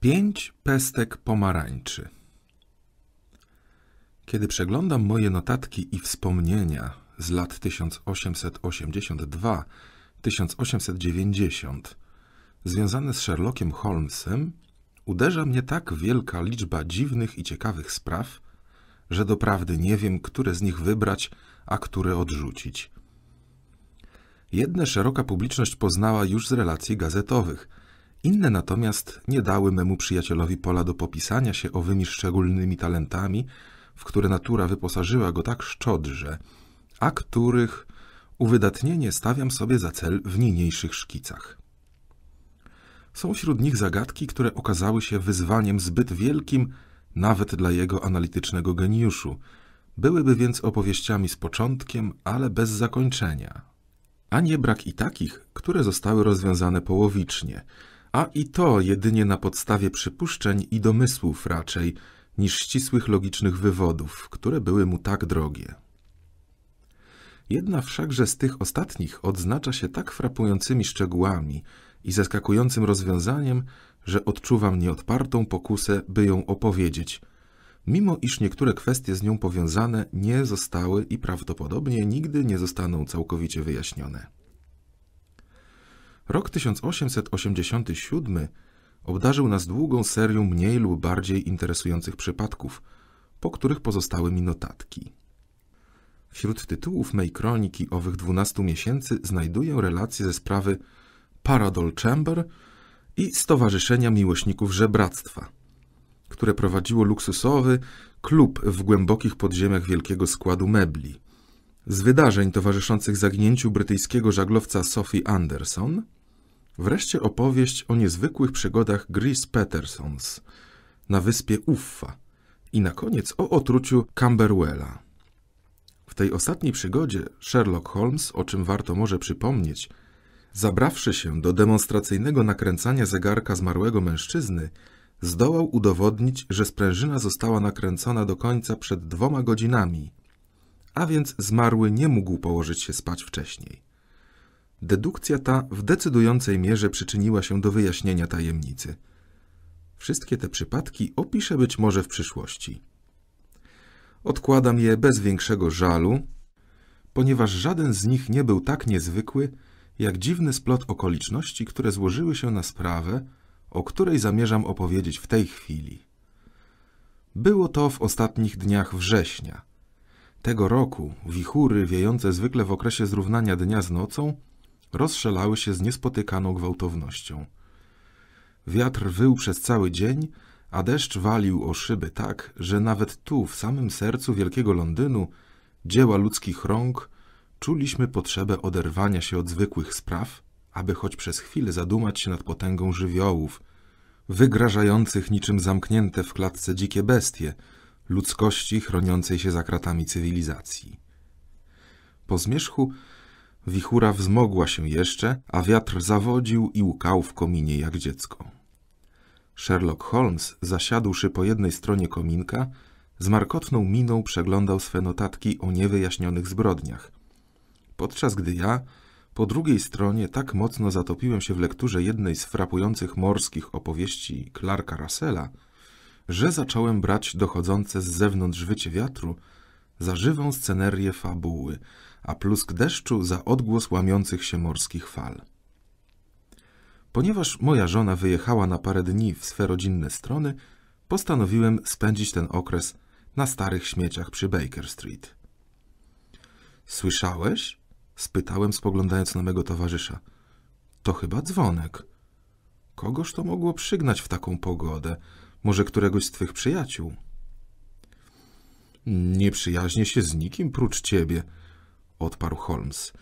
Pięć pestek pomarańczy. Kiedy przeglądam moje notatki i wspomnienia z lat 1882-1890 związane z Sherlockiem Holmesem, uderza mnie tak wielka liczba dziwnych i ciekawych spraw, że doprawdy nie wiem, które z nich wybrać, a które odrzucić. Jedne szeroka publiczność poznała już z relacji gazetowych – inne natomiast nie dały memu przyjacielowi pola do popisania się owymi szczególnymi talentami, w które natura wyposażyła go tak szczodrze, a których uwydatnienie stawiam sobie za cel w niniejszych szkicach. Są wśród nich zagadki, które okazały się wyzwaniem zbyt wielkim nawet dla jego analitycznego geniuszu, byłyby więc opowieściami z początkiem, ale bez zakończenia. A nie brak i takich, które zostały rozwiązane połowicznie – a i to jedynie na podstawie przypuszczeń i domysłów raczej, niż ścisłych logicznych wywodów, które były mu tak drogie. Jedna wszakże z tych ostatnich odznacza się tak frapującymi szczegółami i zaskakującym rozwiązaniem, że odczuwam nieodpartą pokusę, by ją opowiedzieć, mimo iż niektóre kwestie z nią powiązane nie zostały i prawdopodobnie nigdy nie zostaną całkowicie wyjaśnione. Rok 1887 obdarzył nas długą serią mniej lub bardziej interesujących przypadków, po których pozostały mi notatki. Wśród tytułów mej kroniki owych 12 miesięcy znajduję relacje ze sprawy Paradol Chamber i Stowarzyszenia Miłośników Żebractwa, które prowadziło luksusowy klub w głębokich podziemiach wielkiego składu mebli. Z wydarzeń towarzyszących zaginięciu brytyjskiego żaglowca Sophie Anderson – Wreszcie opowieść o niezwykłych przygodach Gris Petersons na wyspie Uffa i na koniec o otruciu Camberwella. W tej ostatniej przygodzie Sherlock Holmes, o czym warto może przypomnieć, zabrawszy się do demonstracyjnego nakręcania zegarka zmarłego mężczyzny, zdołał udowodnić, że sprężyna została nakręcona do końca przed dwoma godzinami, a więc zmarły nie mógł położyć się spać wcześniej. Dedukcja ta w decydującej mierze przyczyniła się do wyjaśnienia tajemnicy. Wszystkie te przypadki opiszę być może w przyszłości. Odkładam je bez większego żalu, ponieważ żaden z nich nie był tak niezwykły, jak dziwny splot okoliczności, które złożyły się na sprawę, o której zamierzam opowiedzieć w tej chwili. Było to w ostatnich dniach września. Tego roku wichury wiejące zwykle w okresie zrównania dnia z nocą rozszalały się z niespotykaną gwałtownością. Wiatr wył przez cały dzień, a deszcz walił o szyby tak, że nawet tu, w samym sercu wielkiego Londynu, dzieła ludzkich rąk, czuliśmy potrzebę oderwania się od zwykłych spraw, aby choć przez chwilę zadumać się nad potęgą żywiołów, wygrażających niczym zamknięte w klatce dzikie bestie, ludzkości chroniącej się za kratami cywilizacji. Po zmierzchu Wichura wzmogła się jeszcze, a wiatr zawodził i łkał w kominie jak dziecko. Sherlock Holmes, zasiadłszy po jednej stronie kominka, z markotną miną przeglądał swe notatki o niewyjaśnionych zbrodniach. Podczas gdy ja, po drugiej stronie, tak mocno zatopiłem się w lekturze jednej z frapujących morskich opowieści Clarka Russella, że zacząłem brać dochodzące z zewnątrz wycie wiatru za żywą scenerię fabuły – a plusk deszczu za odgłos łamiących się morskich fal. Ponieważ moja żona wyjechała na parę dni w swe rodzinne strony, postanowiłem spędzić ten okres na starych śmieciach przy Baker Street. Słyszałeś? spytałem, spoglądając na mego towarzysza. To chyba dzwonek. Kogoż to mogło przygnać w taką pogodę? Może któregoś z twych przyjaciół? Nie przyjaźnię się z nikim prócz ciebie, odparł Holmes.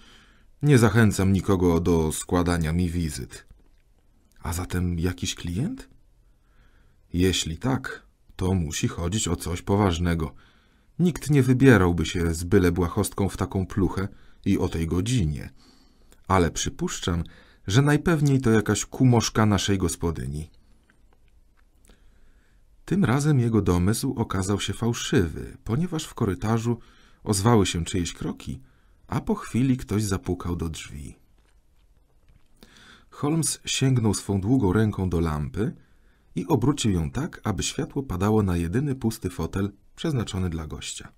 Nie zachęcam nikogo do składania mi wizyt. A zatem jakiś klient? Jeśli tak, to musi chodzić o coś poważnego. Nikt nie wybierałby się z byle błahostką w taką pluchę i o tej godzinie. Ale przypuszczam, że najpewniej to jakaś kumoszka naszej gospodyni. Tym razem jego domysł okazał się fałszywy, ponieważ w korytarzu ozwały się czyjeś kroki – a po chwili ktoś zapukał do drzwi. Holmes sięgnął swą długą ręką do lampy i obrócił ją tak, aby światło padało na jedyny pusty fotel przeznaczony dla gościa.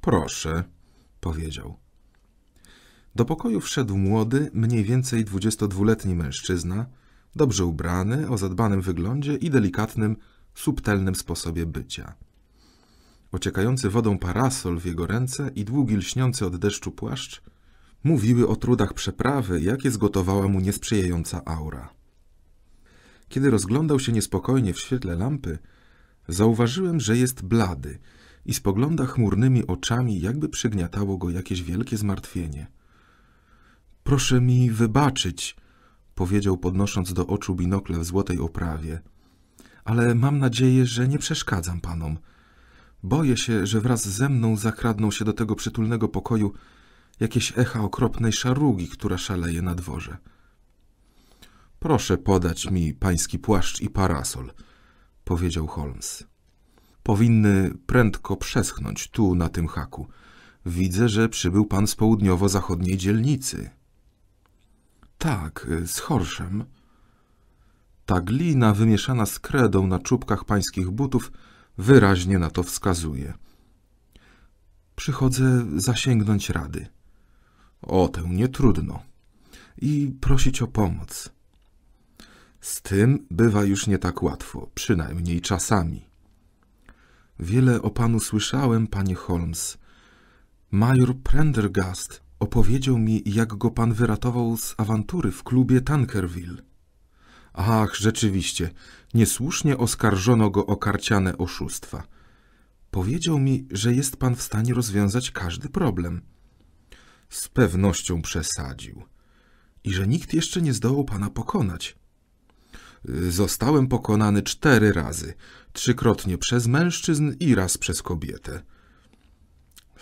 Proszę, powiedział. Do pokoju wszedł młody, mniej więcej dwudziestodwuletni mężczyzna, dobrze ubrany, o zadbanym wyglądzie i delikatnym, subtelnym sposobie bycia ociekający wodą parasol w jego ręce i długi lśniący od deszczu płaszcz mówiły o trudach przeprawy, jakie zgotowała mu niesprzyjająca aura. Kiedy rozglądał się niespokojnie w świetle lampy, zauważyłem, że jest blady i spogląda chmurnymi oczami, jakby przygniatało go jakieś wielkie zmartwienie. Proszę mi wybaczyć, powiedział podnosząc do oczu binokle w złotej oprawie, ale mam nadzieję, że nie przeszkadzam panom. Boję się, że wraz ze mną zakradną się do tego przytulnego pokoju jakieś echa okropnej szarugi, która szaleje na dworze. Proszę podać mi pański płaszcz i parasol, powiedział Holmes. Powinny prędko przeschnąć tu, na tym haku. Widzę, że przybył pan z południowo-zachodniej dzielnicy. Tak, z Horszem. Ta glina wymieszana z kredą na czubkach pańskich butów – wyraźnie na to wskazuje. Przychodzę zasięgnąć rady. O tę nie trudno. I prosić o pomoc. Z tym bywa już nie tak łatwo, przynajmniej czasami. Wiele o panu słyszałem, panie Holmes. Major Prendergast opowiedział mi, jak go pan wyratował z awantury w klubie Tankerville. Ach, rzeczywiście, niesłusznie oskarżono go o karciane oszustwa. Powiedział mi, że jest pan w stanie rozwiązać każdy problem. Z pewnością przesadził. I że nikt jeszcze nie zdołał pana pokonać. Zostałem pokonany cztery razy, trzykrotnie przez mężczyzn i raz przez kobietę.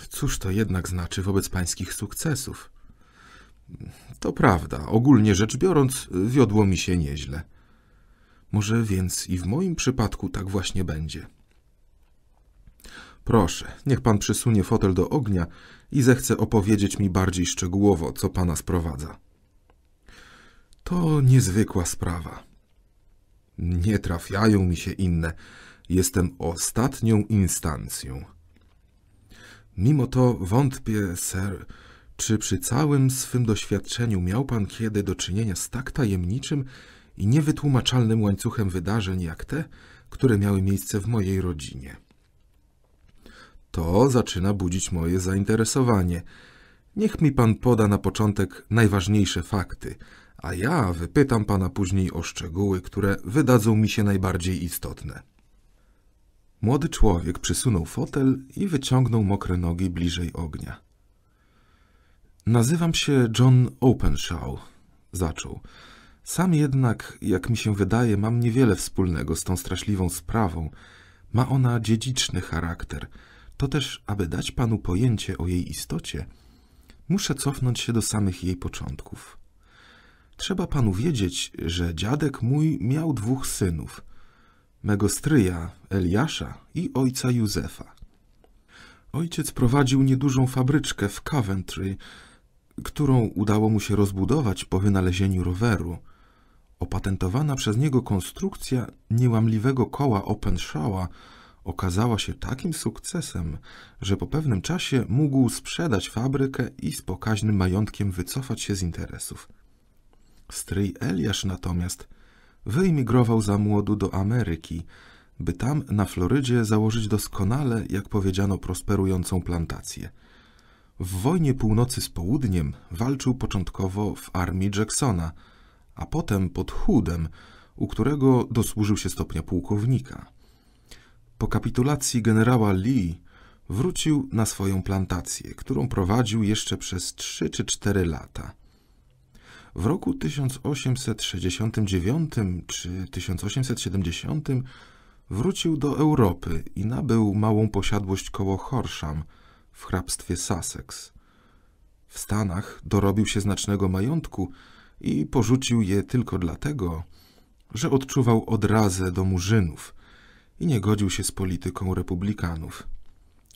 Cóż to jednak znaczy wobec pańskich sukcesów? To prawda, ogólnie rzecz biorąc, wiodło mi się nieźle. Może więc i w moim przypadku tak właśnie będzie. Proszę, niech pan przysunie fotel do ognia i zechce opowiedzieć mi bardziej szczegółowo, co pana sprowadza. To niezwykła sprawa. Nie trafiają mi się inne. Jestem ostatnią instancją. Mimo to wątpię, ser czy przy całym swym doświadczeniu miał pan kiedy do czynienia z tak tajemniczym i niewytłumaczalnym łańcuchem wydarzeń jak te, które miały miejsce w mojej rodzinie? To zaczyna budzić moje zainteresowanie. Niech mi pan poda na początek najważniejsze fakty, a ja wypytam pana później o szczegóły, które wydadzą mi się najbardziej istotne. Młody człowiek przysunął fotel i wyciągnął mokre nogi bliżej ognia. Nazywam się John Openshaw, zaczął. Sam jednak, jak mi się wydaje, mam niewiele wspólnego z tą straszliwą sprawą. Ma ona dziedziczny charakter. To też, aby dać panu pojęcie o jej istocie, muszę cofnąć się do samych jej początków. Trzeba panu wiedzieć, że dziadek mój miał dwóch synów. Mego stryja, Eliasza i ojca Józefa. Ojciec prowadził niedużą fabryczkę w Coventry, którą udało mu się rozbudować po wynalezieniu roweru, opatentowana przez niego konstrukcja niełamliwego koła Openshawa okazała się takim sukcesem, że po pewnym czasie mógł sprzedać fabrykę i z pokaźnym majątkiem wycofać się z interesów. Stryj Eliasz natomiast wyemigrował za młodu do Ameryki, by tam na Florydzie założyć doskonale, jak powiedziano, prosperującą plantację – w wojnie północy z południem walczył początkowo w armii Jacksona, a potem pod Hoodem, u którego dosłużył się stopnia pułkownika. Po kapitulacji generała Lee wrócił na swoją plantację, którą prowadził jeszcze przez 3 czy 4 lata. W roku 1869 czy 1870 wrócił do Europy i nabył małą posiadłość koło Horsham – w hrabstwie Sussex. W Stanach dorobił się znacznego majątku i porzucił je tylko dlatego, że odczuwał odrazę do murzynów i nie godził się z polityką republikanów,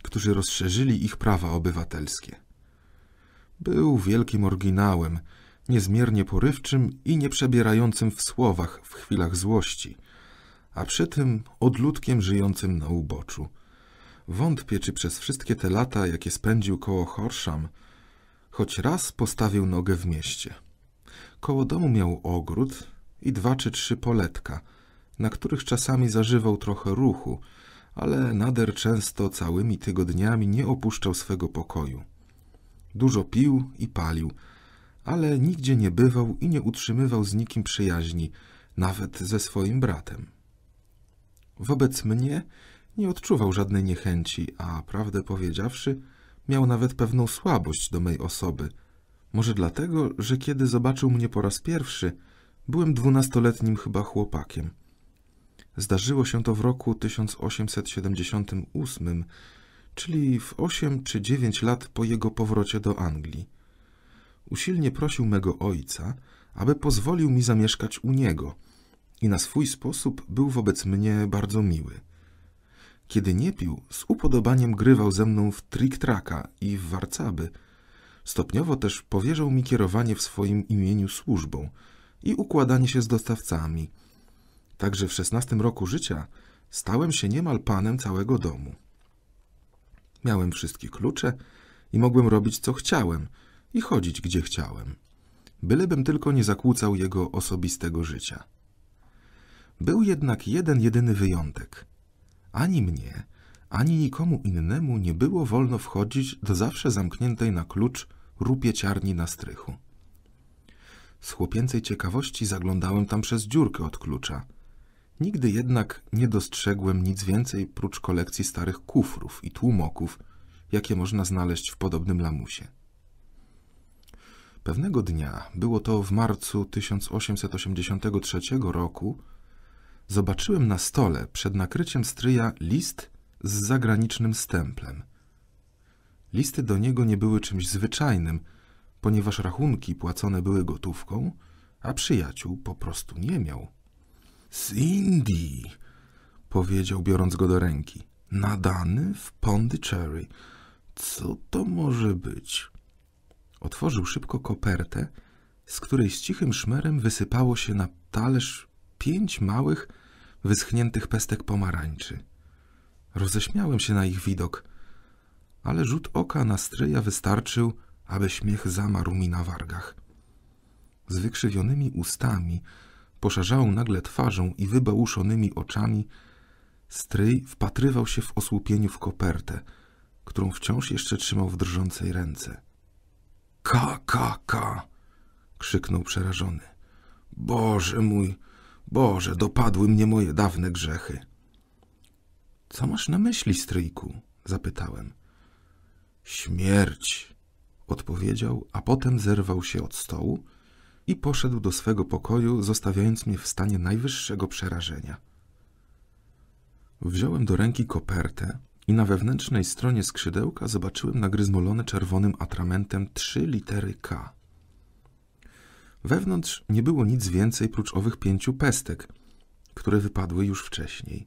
którzy rozszerzyli ich prawa obywatelskie. Był wielkim oryginałem, niezmiernie porywczym i nieprzebierającym w słowach w chwilach złości, a przy tym odludkiem żyjącym na uboczu – Wątpię, czy przez wszystkie te lata, jakie spędził koło Horsham, choć raz postawił nogę w mieście. Koło domu miał ogród i dwa czy trzy poletka, na których czasami zażywał trochę ruchu, ale nader często całymi tygodniami nie opuszczał swego pokoju. Dużo pił i palił, ale nigdzie nie bywał i nie utrzymywał z nikim przyjaźni, nawet ze swoim bratem. Wobec mnie nie odczuwał żadnej niechęci, a prawdę powiedziawszy, miał nawet pewną słabość do mej osoby. Może dlatego, że kiedy zobaczył mnie po raz pierwszy, byłem dwunastoletnim chyba chłopakiem. Zdarzyło się to w roku 1878, czyli w osiem czy dziewięć lat po jego powrocie do Anglii. Usilnie prosił mego ojca, aby pozwolił mi zamieszkać u niego i na swój sposób był wobec mnie bardzo miły. Kiedy nie pił, z upodobaniem grywał ze mną w trik-traka i w warcaby. Stopniowo też powierzał mi kierowanie w swoim imieniu służbą i układanie się z dostawcami. Także w szesnastym roku życia stałem się niemal panem całego domu. Miałem wszystkie klucze i mogłem robić co chciałem i chodzić gdzie chciałem. Bylebym tylko nie zakłócał jego osobistego życia. Był jednak jeden jedyny wyjątek – ani mnie, ani nikomu innemu nie było wolno wchodzić do zawsze zamkniętej na klucz rupieciarni na strychu. Z chłopięcej ciekawości zaglądałem tam przez dziurkę od klucza. Nigdy jednak nie dostrzegłem nic więcej prócz kolekcji starych kufrów i tłumoków, jakie można znaleźć w podobnym lamusie. Pewnego dnia, było to w marcu 1883 roku, zobaczyłem na stole przed nakryciem stryja list z zagranicznym stemplem. Listy do niego nie były czymś zwyczajnym, ponieważ rachunki płacone były gotówką, a przyjaciół po prostu nie miał. Z Indii, powiedział, biorąc go do ręki. Nadany w Pondicherry. Co to może być? Otworzył szybko kopertę, z której z cichym szmerem wysypało się na talerz pięć małych, wyschniętych pestek pomarańczy. Roześmiałem się na ich widok, ale rzut oka na stryja wystarczył, aby śmiech zamarł mi na wargach. Z wykrzywionymi ustami, poszarzałą nagle twarzą i wybałuszonymi oczami, stryj wpatrywał się w osłupieniu w kopertę, którą wciąż jeszcze trzymał w drżącej ręce. Ka, ka, ka! krzyknął przerażony. Boże mój! Boże, dopadły mnie moje dawne grzechy. Co masz na myśli, stryjku? zapytałem. Śmierć, odpowiedział, a potem zerwał się od stołu i poszedł do swego pokoju, zostawiając mnie w stanie najwyższego przerażenia. Wziąłem do ręki kopertę i na wewnętrznej stronie skrzydełka zobaczyłem nagryzmolone czerwonym atramentem trzy litery K. Wewnątrz nie było nic więcej prócz owych pięciu pestek, które wypadły już wcześniej.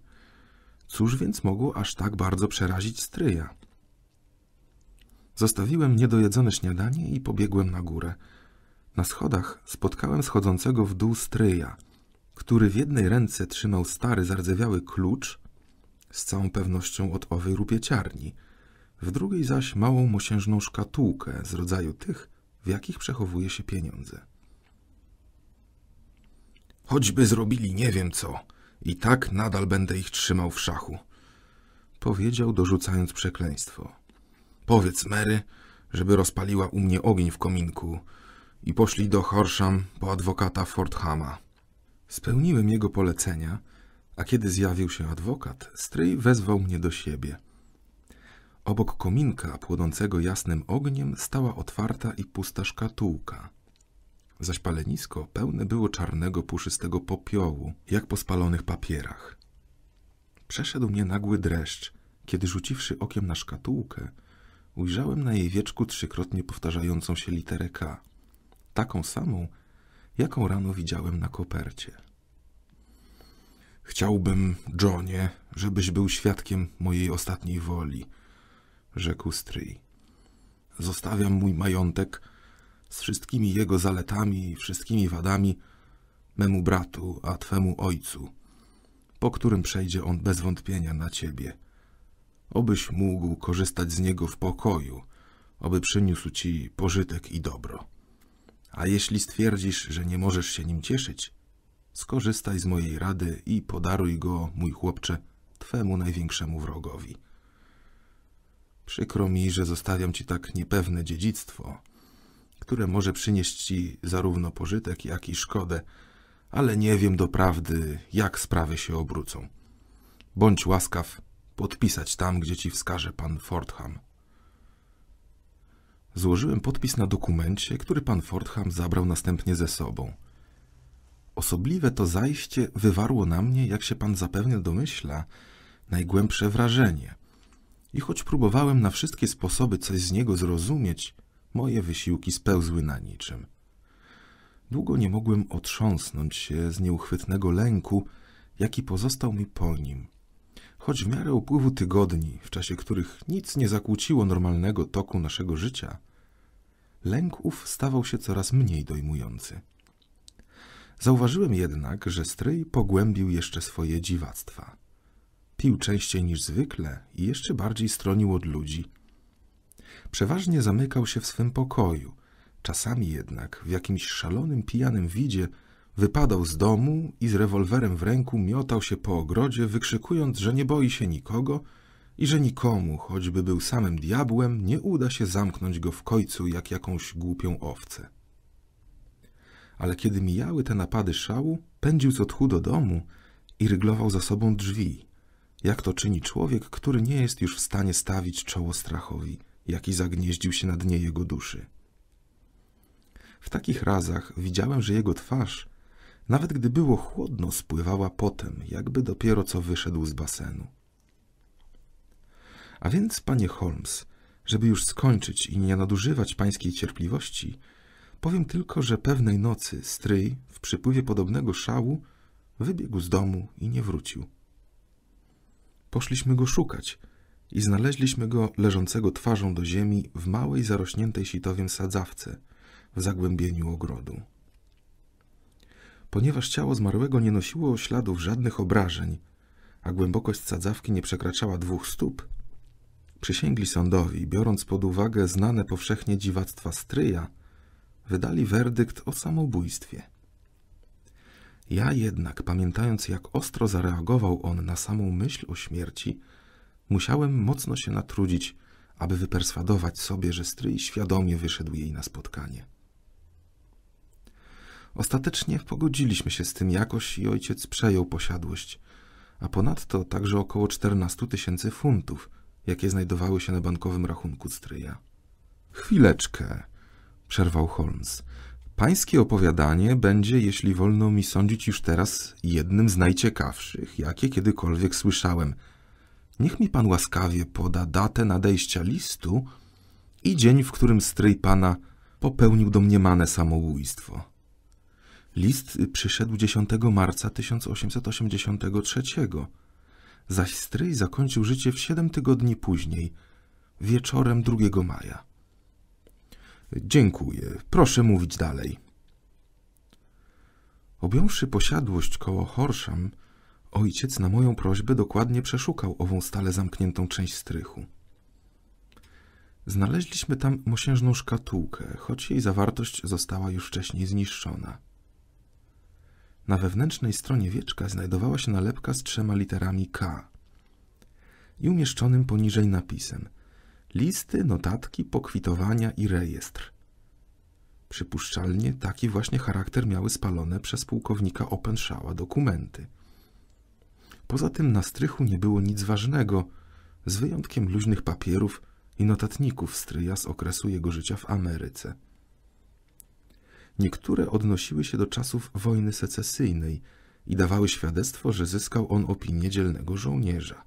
Cóż więc mogło aż tak bardzo przerazić stryja? Zostawiłem niedojedzone śniadanie i pobiegłem na górę. Na schodach spotkałem schodzącego w dół stryja, który w jednej ręce trzymał stary, zardzewiały klucz, z całą pewnością od owej rupieciarni, w drugiej zaś małą mosiężną szkatułkę z rodzaju tych, w jakich przechowuje się pieniądze. Choćby zrobili nie wiem co, i tak nadal będę ich trzymał w szachu. Powiedział, dorzucając przekleństwo. Powiedz Mary, żeby rozpaliła u mnie ogień w kominku i poszli do Horsham po adwokata Fordhama. Spełniłem jego polecenia, a kiedy zjawił się adwokat, stryj wezwał mnie do siebie. Obok kominka płonącego jasnym ogniem stała otwarta i pusta szkatułka zaś palenisko pełne było czarnego, puszystego popiołu, jak po spalonych papierach. Przeszedł mnie nagły dreszcz, kiedy rzuciwszy okiem na szkatułkę, ujrzałem na jej wieczku trzykrotnie powtarzającą się literę K, taką samą, jaką rano widziałem na kopercie. Chciałbym, Johnie, żebyś był świadkiem mojej ostatniej woli, rzekł stryj. Zostawiam mój majątek z wszystkimi jego zaletami i wszystkimi wadami, memu bratu, a twemu ojcu, po którym przejdzie on bez wątpienia na ciebie. Obyś mógł korzystać z niego w pokoju, oby przyniósł ci pożytek i dobro. A jeśli stwierdzisz, że nie możesz się nim cieszyć, skorzystaj z mojej rady i podaruj go, mój chłopcze, twemu największemu wrogowi. Przykro mi, że zostawiam ci tak niepewne dziedzictwo – które może przynieść ci zarówno pożytek, jak i szkodę, ale nie wiem doprawdy, jak sprawy się obrócą. Bądź łaskaw podpisać tam, gdzie ci wskaże pan Fordham. Złożyłem podpis na dokumencie, który pan Fordham zabrał następnie ze sobą. Osobliwe to zajście wywarło na mnie, jak się pan zapewne domyśla, najgłębsze wrażenie. I choć próbowałem na wszystkie sposoby coś z niego zrozumieć, Moje wysiłki spełzły na niczym. Długo nie mogłem otrząsnąć się z nieuchwytnego lęku, jaki pozostał mi po nim. Choć w miarę upływu tygodni, w czasie których nic nie zakłóciło normalnego toku naszego życia, lęk ów stawał się coraz mniej dojmujący. Zauważyłem jednak, że stryj pogłębił jeszcze swoje dziwactwa. Pił częściej niż zwykle i jeszcze bardziej stronił od ludzi, Przeważnie zamykał się w swym pokoju. Czasami jednak w jakimś szalonym, pijanym widzie wypadał z domu i z rewolwerem w ręku miotał się po ogrodzie, wykrzykując, że nie boi się nikogo i że nikomu, choćby był samym diabłem, nie uda się zamknąć go w końcu jak jakąś głupią owcę. Ale kiedy mijały te napady szału, pędził co tchu do domu i ryglował za sobą drzwi, jak to czyni człowiek, który nie jest już w stanie stawić czoło strachowi – jaki zagnieździł się na dnie jego duszy. W takich razach widziałem, że jego twarz, nawet gdy było chłodno, spływała potem, jakby dopiero co wyszedł z basenu. A więc, panie Holmes, żeby już skończyć i nie nadużywać pańskiej cierpliwości, powiem tylko, że pewnej nocy stryj, w przypływie podobnego szału, wybiegł z domu i nie wrócił. Poszliśmy go szukać – i znaleźliśmy go leżącego twarzą do ziemi w małej, zarośniętej sitowiem sadzawce w zagłębieniu ogrodu. Ponieważ ciało zmarłego nie nosiło śladów żadnych obrażeń, a głębokość sadzawki nie przekraczała dwóch stóp, przysięgli sądowi, biorąc pod uwagę znane powszechnie dziwactwa stryja, wydali werdykt o samobójstwie. Ja jednak, pamiętając jak ostro zareagował on na samą myśl o śmierci, Musiałem mocno się natrudzić, aby wyperswadować sobie, że stryj świadomie wyszedł jej na spotkanie. Ostatecznie pogodziliśmy się z tym jakoś i ojciec przejął posiadłość, a ponadto także około 14 tysięcy funtów, jakie znajdowały się na bankowym rachunku stryja. Chwileczkę, przerwał Holmes. Pańskie opowiadanie będzie, jeśli wolno mi sądzić już teraz, jednym z najciekawszych, jakie kiedykolwiek słyszałem – Niech mi pan łaskawie poda datę nadejścia listu i dzień, w którym stryj pana popełnił domniemane samobójstwo. List przyszedł 10 marca 1883, zaś stryj zakończył życie w siedem tygodni później, wieczorem 2 maja. Dziękuję, proszę mówić dalej. Objąwszy posiadłość koło Horsham, Ojciec na moją prośbę dokładnie przeszukał ową stale zamkniętą część strychu. Znaleźliśmy tam mosiężną szkatułkę, choć jej zawartość została już wcześniej zniszczona. Na wewnętrznej stronie wieczka znajdowała się nalepka z trzema literami K i umieszczonym poniżej napisem listy, notatki, pokwitowania i rejestr. Przypuszczalnie taki właśnie charakter miały spalone przez pułkownika Openshawa dokumenty – Poza tym na strychu nie było nic ważnego, z wyjątkiem luźnych papierów i notatników stryja z okresu jego życia w Ameryce. Niektóre odnosiły się do czasów wojny secesyjnej i dawały świadectwo, że zyskał on opinię dzielnego żołnierza.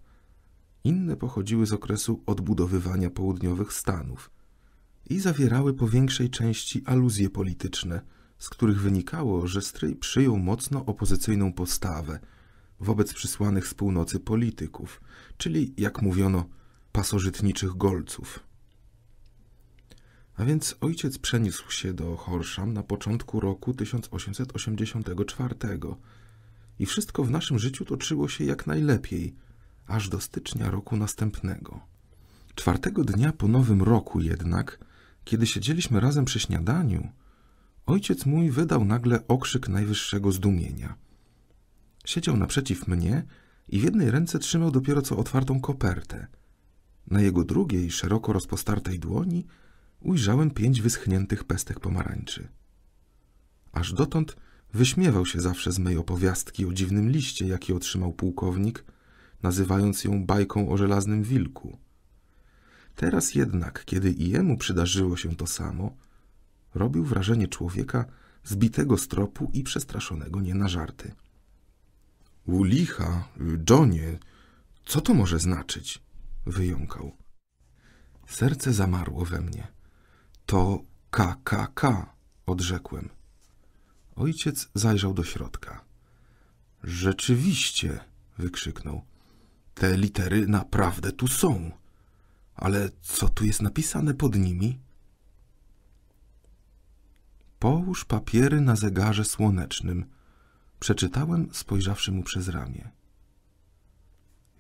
Inne pochodziły z okresu odbudowywania południowych Stanów i zawierały po większej części aluzje polityczne, z których wynikało, że stryj przyjął mocno opozycyjną postawę – wobec przysłanych z północy polityków, czyli, jak mówiono, pasożytniczych golców. A więc ojciec przeniósł się do Horsham na początku roku 1884 i wszystko w naszym życiu toczyło się jak najlepiej, aż do stycznia roku następnego. Czwartego dnia po nowym roku jednak, kiedy siedzieliśmy razem przy śniadaniu, ojciec mój wydał nagle okrzyk najwyższego zdumienia – Siedział naprzeciw mnie i w jednej ręce trzymał dopiero co otwartą kopertę. Na jego drugiej, szeroko rozpostartej dłoni ujrzałem pięć wyschniętych pestek pomarańczy. Aż dotąd wyśmiewał się zawsze z mej opowiastki o dziwnym liście, jaki otrzymał pułkownik, nazywając ją bajką o żelaznym wilku. Teraz jednak, kiedy i jemu przydarzyło się to samo, robił wrażenie człowieka zbitego z tropu i przestraszonego nie na żarty. Wulicha, Johnie, co to może znaczyć? Wyjąkał. Serce zamarło we mnie. To KKK, odrzekłem. Ojciec zajrzał do środka. Rzeczywiście, wykrzyknął. Te litery naprawdę tu są. Ale co tu jest napisane pod nimi? Połóż papiery na zegarze słonecznym – Przeczytałem, spojrzawszy mu przez ramię.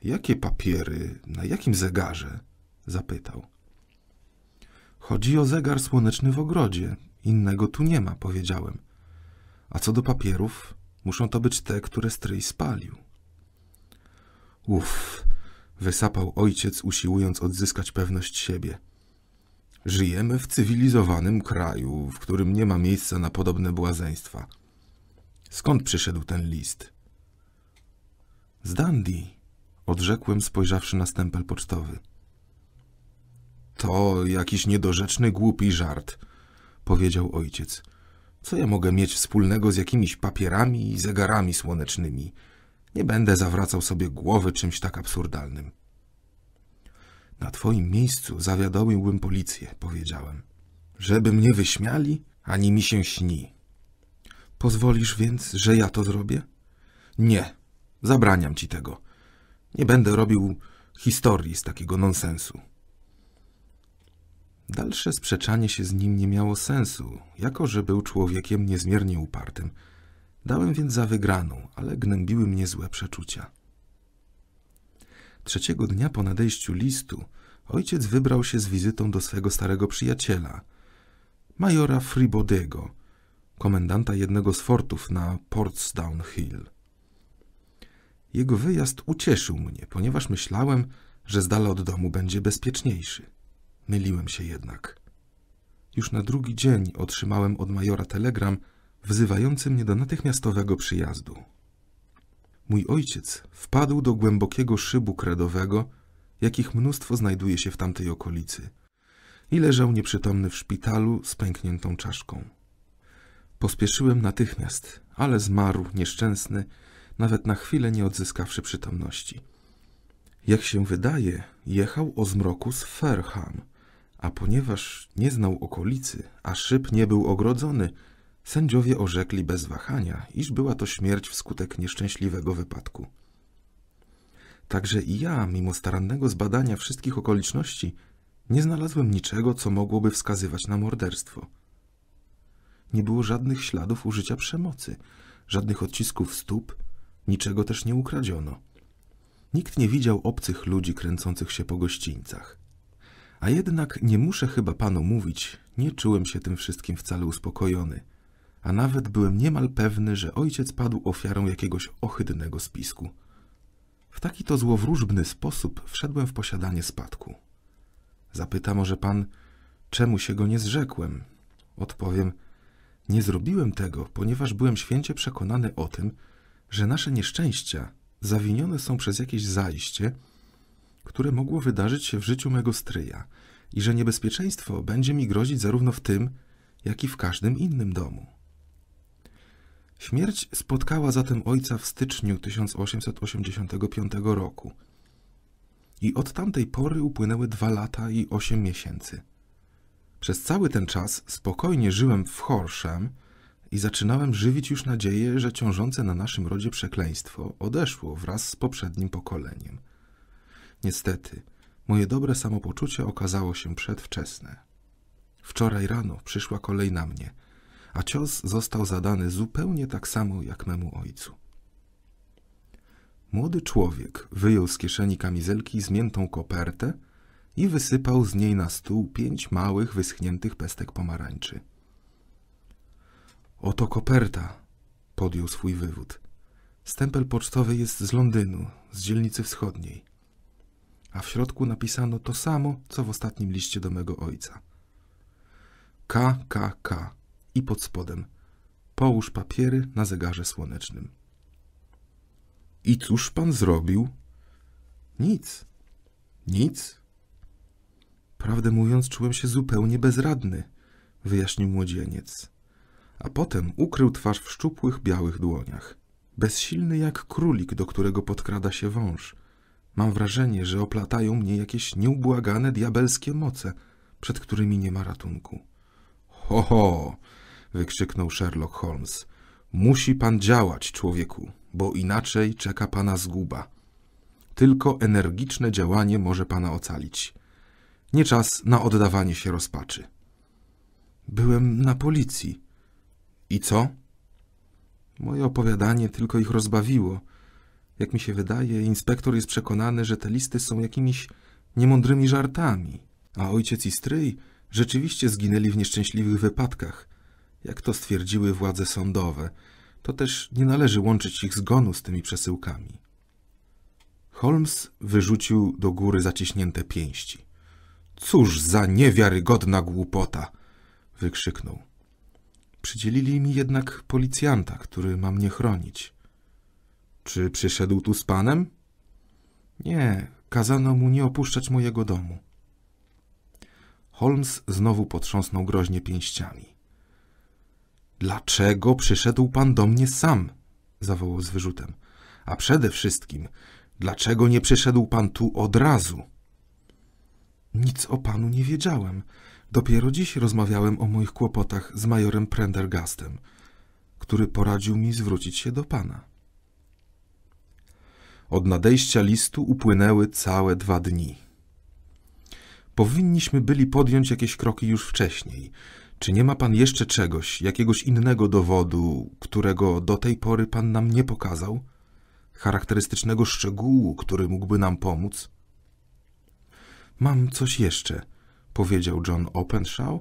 Jakie papiery? Na jakim zegarze? Zapytał. Chodzi o zegar słoneczny w ogrodzie. Innego tu nie ma, powiedziałem. A co do papierów, muszą to być te, które stryj spalił. Uff, wysapał ojciec, usiłując odzyskać pewność siebie. Żyjemy w cywilizowanym kraju, w którym nie ma miejsca na podobne błazeństwa – Skąd przyszedł ten list? Z Dandy. odrzekłem, spojrzawszy na stempel pocztowy. To jakiś niedorzeczny, głupi żart, powiedział ojciec. Co ja mogę mieć wspólnego z jakimiś papierami i zegarami słonecznymi? Nie będę zawracał sobie głowy czymś tak absurdalnym. Na twoim miejscu zawiadomiłbym policję, powiedziałem. Żeby mnie wyśmiali? Ani mi się śni. Pozwolisz więc, że ja to zrobię? Nie, zabraniam ci tego. Nie będę robił historii z takiego nonsensu. Dalsze sprzeczanie się z nim nie miało sensu, jako że był człowiekiem niezmiernie upartym. Dałem więc za wygraną, ale gnębiły mnie złe przeczucia. Trzeciego dnia po nadejściu listu ojciec wybrał się z wizytą do swego starego przyjaciela, majora Fribodego, komendanta jednego z fortów na Portsdown Hill. Jego wyjazd ucieszył mnie, ponieważ myślałem, że z dala od domu będzie bezpieczniejszy. Myliłem się jednak. Już na drugi dzień otrzymałem od majora telegram wzywający mnie do natychmiastowego przyjazdu. Mój ojciec wpadł do głębokiego szybu kredowego, jakich mnóstwo znajduje się w tamtej okolicy, i leżał nieprzytomny w szpitalu z pękniętą czaszką. Pospieszyłem natychmiast, ale zmarł nieszczęsny, nawet na chwilę nie odzyskawszy przytomności. Jak się wydaje, jechał o zmroku z Ferham, a ponieważ nie znał okolicy, a szyb nie był ogrodzony, sędziowie orzekli bez wahania, iż była to śmierć wskutek nieszczęśliwego wypadku. Także i ja, mimo starannego zbadania wszystkich okoliczności, nie znalazłem niczego, co mogłoby wskazywać na morderstwo – nie było żadnych śladów użycia przemocy, żadnych odcisków stóp, niczego też nie ukradziono. Nikt nie widział obcych ludzi kręcących się po gościńcach. A jednak nie muszę chyba panu mówić, nie czułem się tym wszystkim wcale uspokojony, a nawet byłem niemal pewny, że ojciec padł ofiarą jakiegoś ohydnego spisku. W taki to złowróżbny sposób wszedłem w posiadanie spadku. Zapyta może pan, czemu się go nie zrzekłem? Odpowiem, nie zrobiłem tego, ponieważ byłem święcie przekonany o tym, że nasze nieszczęścia zawinione są przez jakieś zajście, które mogło wydarzyć się w życiu mego stryja i że niebezpieczeństwo będzie mi grozić zarówno w tym, jak i w każdym innym domu. Śmierć spotkała zatem ojca w styczniu 1885 roku i od tamtej pory upłynęły dwa lata i osiem miesięcy – przez cały ten czas spokojnie żyłem w Horszem i zaczynałem żywić już nadzieję, że ciążące na naszym rodzie przekleństwo odeszło wraz z poprzednim pokoleniem. Niestety, moje dobre samopoczucie okazało się przedwczesne. Wczoraj rano przyszła kolej na mnie, a cios został zadany zupełnie tak samo jak memu ojcu. Młody człowiek wyjął z kieszeni kamizelki zmiętą kopertę i wysypał z niej na stół pięć małych, wyschniętych pestek pomarańczy. Oto koperta, podjął swój wywód. Stempel pocztowy jest z Londynu, z dzielnicy wschodniej. A w środku napisano to samo, co w ostatnim liście do mego ojca. K, K, K. I pod spodem. Połóż papiery na zegarze słonecznym. I cóż pan zrobił? Nic. Nic? Prawdę mówiąc, czułem się zupełnie bezradny, wyjaśnił młodzieniec. A potem ukrył twarz w szczupłych, białych dłoniach. Bezsilny jak królik, do którego podkrada się wąż. Mam wrażenie, że oplatają mnie jakieś nieubłagane diabelskie moce, przed którymi nie ma ratunku. Ho, ho! wykrzyknął Sherlock Holmes. Musi pan działać, człowieku, bo inaczej czeka pana zguba. Tylko energiczne działanie może pana ocalić. Nie czas na oddawanie się rozpaczy. Byłem na policji. I co? Moje opowiadanie tylko ich rozbawiło. Jak mi się wydaje, inspektor jest przekonany, że te listy są jakimiś niemądrymi żartami, a ojciec i stryj rzeczywiście zginęli w nieszczęśliwych wypadkach, jak to stwierdziły władze sądowe. To też nie należy łączyć ich zgonu z tymi przesyłkami. Holmes wyrzucił do góry zaciśnięte pięści. Cóż za niewiarygodna głupota! wykrzyknął. Przydzielili mi jednak policjanta, który ma mnie chronić. Czy przyszedł tu z panem? Nie, kazano mu nie opuszczać mojego domu. Holmes znowu potrząsnął groźnie pięściami. Dlaczego przyszedł pan do mnie sam? zawołał z wyrzutem. A przede wszystkim, dlaczego nie przyszedł pan tu od razu? Nic o panu nie wiedziałem. Dopiero dziś rozmawiałem o moich kłopotach z majorem Prendergastem, który poradził mi zwrócić się do pana. Od nadejścia listu upłynęły całe dwa dni. Powinniśmy byli podjąć jakieś kroki już wcześniej. Czy nie ma pan jeszcze czegoś, jakiegoś innego dowodu, którego do tej pory pan nam nie pokazał? Charakterystycznego szczegółu, który mógłby nam pomóc? Mam coś jeszcze, powiedział John Openshaw,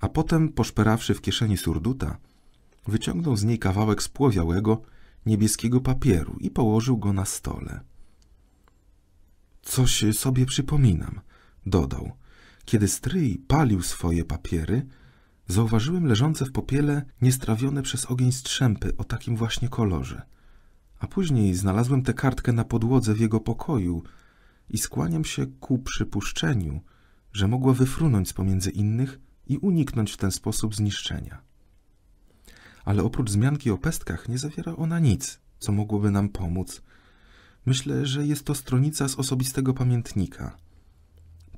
a potem, poszperawszy w kieszeni surduta, wyciągnął z niej kawałek spłowiałego, niebieskiego papieru i położył go na stole. Coś sobie przypominam, dodał. Kiedy stryj palił swoje papiery, zauważyłem leżące w popiele niestrawione przez ogień strzępy o takim właśnie kolorze. A później znalazłem tę kartkę na podłodze w jego pokoju, i skłaniam się ku przypuszczeniu, że mogła wyfrunąć z pomiędzy innych i uniknąć w ten sposób zniszczenia. Ale oprócz zmianki o pestkach nie zawiera ona nic, co mogłoby nam pomóc. Myślę, że jest to stronica z osobistego pamiętnika.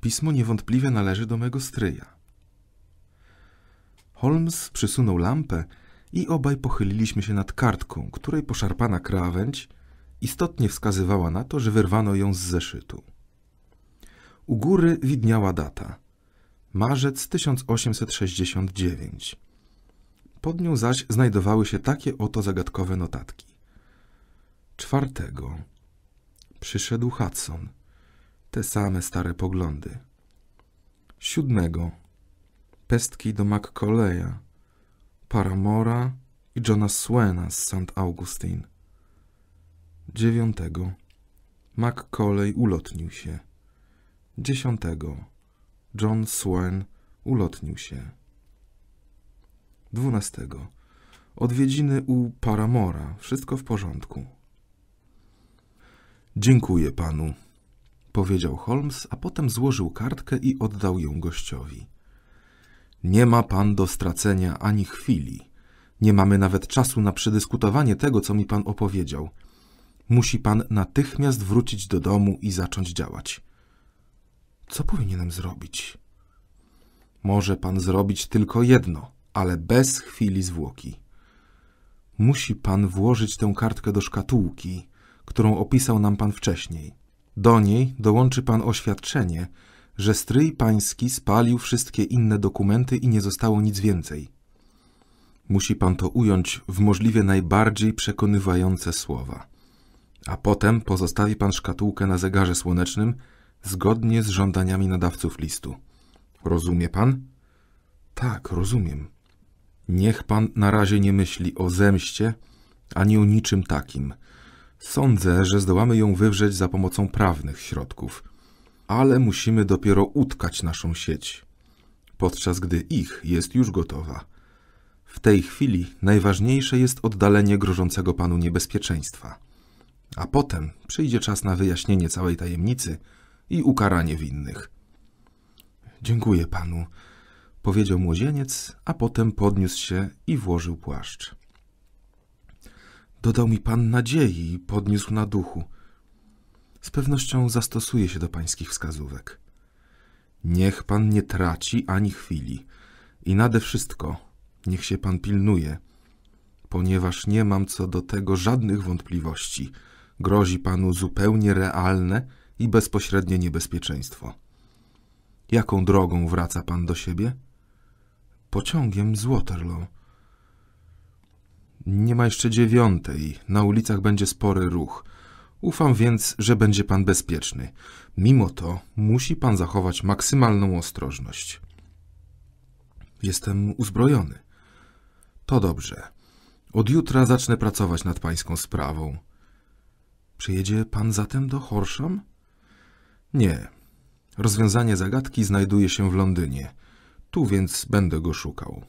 Pismo niewątpliwie należy do mego stryja. Holmes przysunął lampę i obaj pochyliliśmy się nad kartką, której poszarpana krawędź istotnie wskazywała na to, że wyrwano ją z zeszytu. U góry widniała data. Marzec 1869. Pod nią zaś znajdowały się takie oto zagadkowe notatki. Czwartego. Przyszedł Hudson. Te same stare poglądy. Siódmego. Pestki do McColeya, Paramora i Johna Swena z St. Augustine dziewiątego. McColey ulotnił się. Dziesiątego. John Swan ulotnił się. Dwunastego. Odwiedziny u Paramora. Wszystko w porządku. Dziękuję panu, powiedział Holmes, a potem złożył kartkę i oddał ją gościowi. Nie ma pan do stracenia ani chwili. Nie mamy nawet czasu na przedyskutowanie tego, co mi pan opowiedział – Musi pan natychmiast wrócić do domu i zacząć działać. Co powinienem zrobić? Może pan zrobić tylko jedno, ale bez chwili zwłoki. Musi pan włożyć tę kartkę do szkatułki, którą opisał nam pan wcześniej. Do niej dołączy pan oświadczenie, że stryj pański spalił wszystkie inne dokumenty i nie zostało nic więcej. Musi pan to ująć w możliwie najbardziej przekonywające słowa a potem pozostawi pan szkatułkę na zegarze słonecznym zgodnie z żądaniami nadawców listu. Rozumie pan? Tak, rozumiem. Niech pan na razie nie myśli o zemście ani o niczym takim. Sądzę, że zdołamy ją wywrzeć za pomocą prawnych środków, ale musimy dopiero utkać naszą sieć, podczas gdy ich jest już gotowa. W tej chwili najważniejsze jest oddalenie grożącego panu niebezpieczeństwa. A potem przyjdzie czas na wyjaśnienie całej tajemnicy i ukaranie winnych. Dziękuję panu, powiedział młodzieniec, a potem podniósł się i włożył płaszcz. Dodał mi pan nadziei i podniósł na duchu. Z pewnością zastosuje się do pańskich wskazówek. Niech pan nie traci ani chwili i nade wszystko niech się pan pilnuje, ponieważ nie mam co do tego żadnych wątpliwości – grozi panu zupełnie realne i bezpośrednie niebezpieczeństwo. Jaką drogą wraca pan do siebie? Pociągiem z Waterloo. Nie ma jeszcze dziewiątej, na ulicach będzie spory ruch. Ufam więc, że będzie pan bezpieczny. Mimo to musi pan zachować maksymalną ostrożność. Jestem uzbrojony. To dobrze. Od jutra zacznę pracować nad pańską sprawą. Przyjedzie pan zatem do Horsham? Nie. Rozwiązanie zagadki znajduje się w Londynie. Tu więc będę go szukał.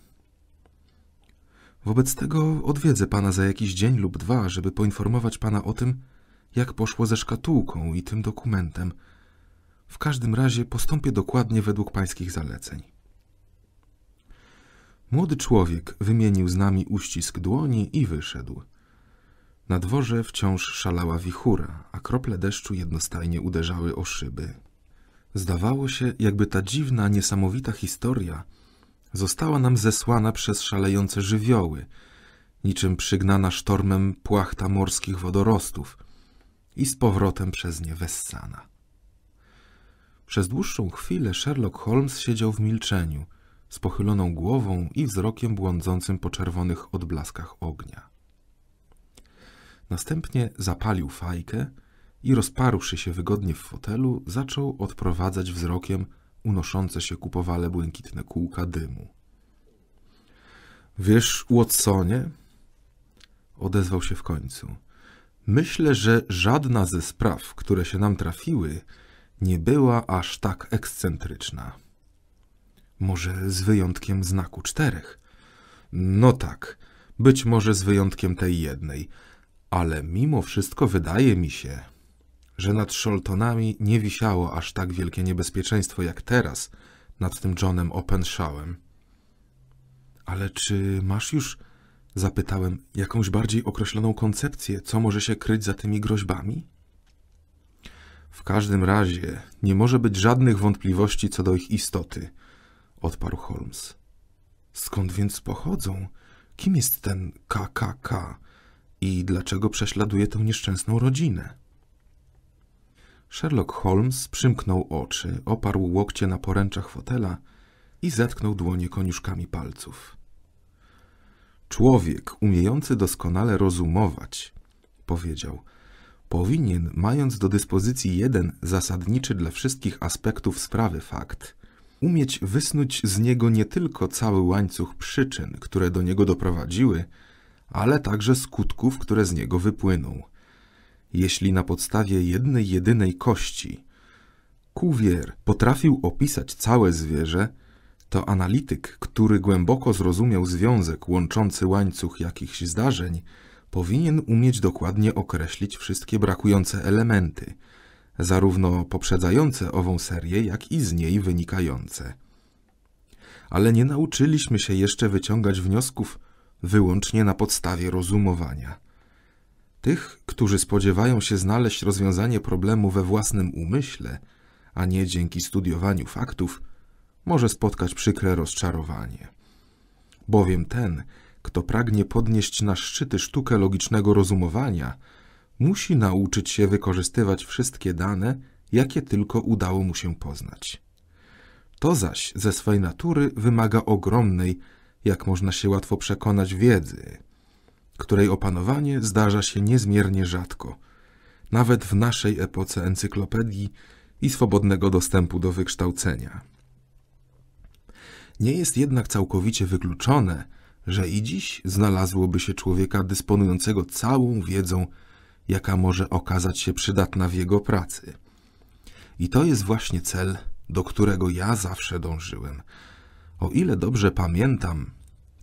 Wobec tego odwiedzę pana za jakiś dzień lub dwa, żeby poinformować pana o tym, jak poszło ze szkatułką i tym dokumentem. W każdym razie postąpię dokładnie według pańskich zaleceń. Młody człowiek wymienił z nami uścisk dłoni i wyszedł. Na dworze wciąż szalała wichura, a krople deszczu jednostajnie uderzały o szyby. Zdawało się, jakby ta dziwna, niesamowita historia została nam zesłana przez szalejące żywioły, niczym przygnana sztormem płachta morskich wodorostów i z powrotem przez nie wessana. Przez dłuższą chwilę Sherlock Holmes siedział w milczeniu, z pochyloną głową i wzrokiem błądzącym po czerwonych odblaskach ognia. Następnie zapalił fajkę i rozparłszy się wygodnie w fotelu, zaczął odprowadzać wzrokiem unoszące się ku powale błękitne kółka dymu. Wiesz, Watsonie, odezwał się w końcu, myślę, że żadna ze spraw, które się nam trafiły, nie była aż tak ekscentryczna. Może z wyjątkiem znaku czterech. No tak, być może z wyjątkiem tej jednej – ale mimo wszystko wydaje mi się, że nad Sholtonami nie wisiało aż tak wielkie niebezpieczeństwo jak teraz nad tym Johnem Openshawem. Ale czy masz już, zapytałem, jakąś bardziej określoną koncepcję, co może się kryć za tymi groźbami? W każdym razie nie może być żadnych wątpliwości co do ich istoty, odparł Holmes. Skąd więc pochodzą? Kim jest ten KKK? i dlaczego prześladuje tę nieszczęsną rodzinę? Sherlock Holmes przymknął oczy, oparł łokcie na poręczach fotela i zatknął dłonie koniuszkami palców. Człowiek umiejący doskonale rozumować, powiedział, powinien, mając do dyspozycji jeden zasadniczy dla wszystkich aspektów sprawy fakt, umieć wysnuć z niego nie tylko cały łańcuch przyczyn, które do niego doprowadziły, ale także skutków, które z niego wypłyną. Jeśli na podstawie jednej jedynej kości Cuvier potrafił opisać całe zwierzę, to analityk, który głęboko zrozumiał związek łączący łańcuch jakichś zdarzeń, powinien umieć dokładnie określić wszystkie brakujące elementy, zarówno poprzedzające ową serię, jak i z niej wynikające. Ale nie nauczyliśmy się jeszcze wyciągać wniosków wyłącznie na podstawie rozumowania. Tych, którzy spodziewają się znaleźć rozwiązanie problemu we własnym umyśle, a nie dzięki studiowaniu faktów, może spotkać przykre rozczarowanie. Bowiem ten, kto pragnie podnieść na szczyty sztukę logicznego rozumowania, musi nauczyć się wykorzystywać wszystkie dane, jakie tylko udało mu się poznać. To zaś ze swej natury wymaga ogromnej, jak można się łatwo przekonać, wiedzy, której opanowanie zdarza się niezmiernie rzadko, nawet w naszej epoce encyklopedii i swobodnego dostępu do wykształcenia. Nie jest jednak całkowicie wykluczone, że i dziś znalazłoby się człowieka dysponującego całą wiedzą, jaka może okazać się przydatna w jego pracy. I to jest właśnie cel, do którego ja zawsze dążyłem – o ile dobrze pamiętam,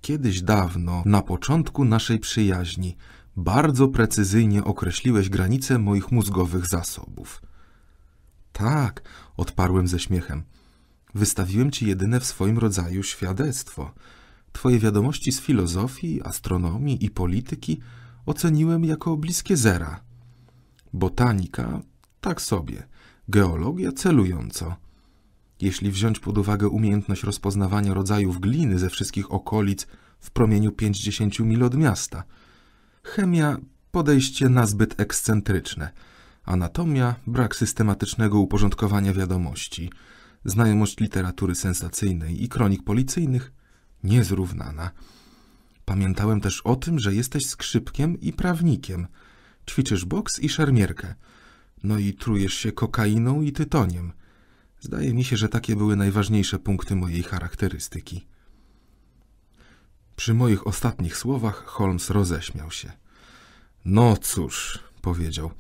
kiedyś dawno, na początku naszej przyjaźni, bardzo precyzyjnie określiłeś granice moich mózgowych zasobów. Tak, odparłem ze śmiechem. Wystawiłem ci jedyne w swoim rodzaju świadectwo. Twoje wiadomości z filozofii, astronomii i polityki oceniłem jako bliskie zera. Botanika tak sobie, geologia celująco – jeśli wziąć pod uwagę umiejętność rozpoznawania rodzajów gliny ze wszystkich okolic w promieniu 50 mil od miasta. Chemia podejście nazbyt ekscentryczne, anatomia brak systematycznego uporządkowania wiadomości, znajomość literatury sensacyjnej i kronik policyjnych niezrównana. Pamiętałem też o tym, że jesteś skrzypkiem i prawnikiem. Ćwiczysz boks i szermierkę. No i trujesz się kokainą i tytoniem. Zdaje mi się, że takie były najważniejsze punkty mojej charakterystyki. Przy moich ostatnich słowach Holmes roześmiał się. No cóż, powiedział,